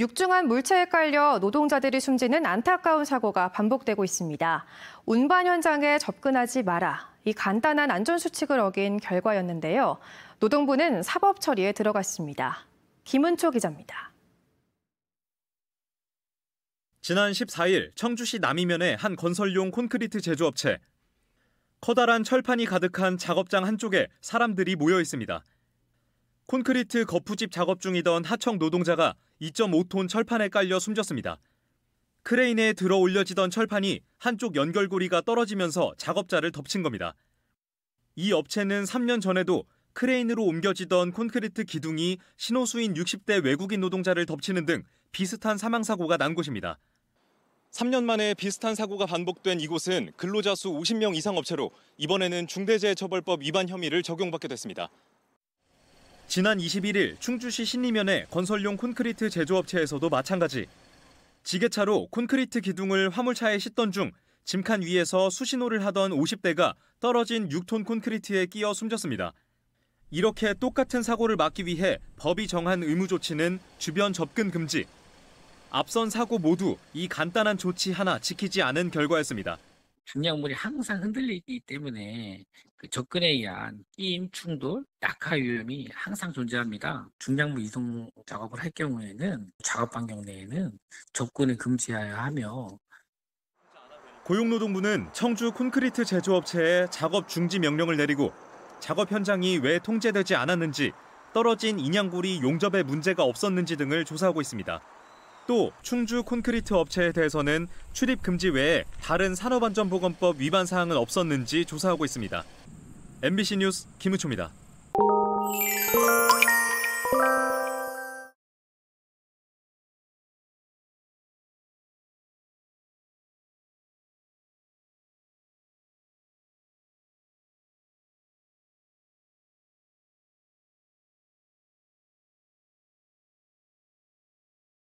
육중한 물체에 깔려 노동자들이 숨지는 안타까운 사고가 반복되고 있습니다. 운반 현장에 접근하지 마라. 이 간단한 안전수칙을 어긴 결과였는데요. 노동부는 사법 처리에 들어갔습니다. 김은초 기자입니다. 지난 14일 청주시 남이면의 한 건설용 콘크리트 제조업체. 커다란 철판이 가득한 작업장 한쪽에 사람들이 모여 있습니다. 콘크리트 거푸집 작업 중이던 하청 노동자가 2.5톤 철판에 깔려 숨졌습니다. 크레인에 들어 올려지던 철판이 한쪽 연결고리가 떨어지면서 작업자를 덮친 겁니다. 이 업체는 3년 전에도 크레인으로 옮겨지던 콘크리트 기둥이 신호수인 60대 외국인 노동자를 덮치는 등 비슷한 사망사고가 난 곳입니다. 3년 만에 비슷한 사고가 반복된 이곳은 근로자 수 50명 이상 업체로 이번에는 중대재해처벌법 위반 혐의를 적용받게 됐습니다. 지난 21일 충주시 신림면의 건설용 콘크리트 제조업체에서도 마찬가지. 지게차로 콘크리트 기둥을 화물차에 싣던 중 짐칸 위에서 수신호를 하던 50대가 떨어진 6톤 콘크리트에 끼어 숨졌습니다. 이렇게 똑같은 사고를 막기 위해 법이 정한 의무 조치는 주변 접근 금지. 앞선 사고 모두 이 간단한 조치 하나 지키지 않은 결과였습니다. 중량물이 항상 흔들리기 때문에 그 접근에 의한 끼임, 충돌, 낙하 위험이 항상 존재합니다. 중량물 이송 작업을 할 경우에는 작업 반경 내에는 접근을 금지하여야 하며 고용노동부는 청주 콘크리트 제조업체에 작업 중지 명령을 내리고 작업 현장이 왜 통제되지 않았는지 떨어진 인양굴이 용접에 문제가 없었는지 등을 조사하고 있습니다. 또 충주 콘크리트 업체에 대해서는 출입 금지 외에 다른 산업안전보건법 위반 사항은 없었는지 조사하고 있습니다. MBC 뉴스 김우초입니다.